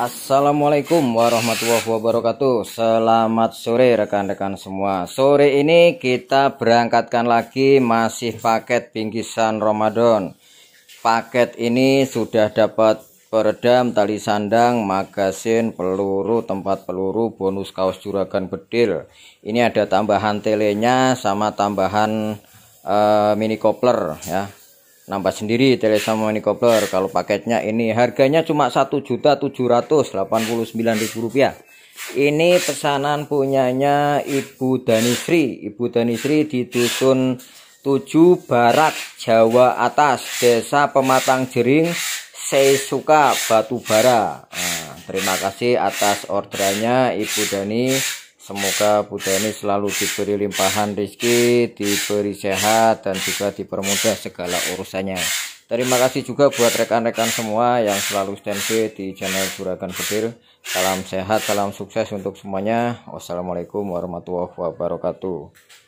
Assalamualaikum warahmatullahi wabarakatuh Selamat sore rekan-rekan semua Sore ini kita berangkatkan lagi masih paket bingkisan Ramadan Paket ini sudah dapat peredam, tali sandang, magasin, peluru, tempat peluru, bonus kaos juragan bedil Ini ada tambahan telenya sama tambahan uh, mini kopler ya nambah sendiri Telesa Money Cobbler kalau paketnya ini harganya cuma Rp1.789.000 ini pesanan punyanya Ibu Danisri Ibu Danisri di dusun tujuh barat Jawa Atas Desa Pematang Jering Seisuka Batubara nah, terima kasih atas orderannya Ibu Dani Semoga Buddha ini selalu diberi limpahan rezeki, diberi sehat, dan juga dipermudah segala urusannya. Terima kasih juga buat rekan-rekan semua yang selalu stand di channel Juragan kecil. Salam sehat, salam sukses untuk semuanya. Wassalamualaikum warahmatullahi wabarakatuh.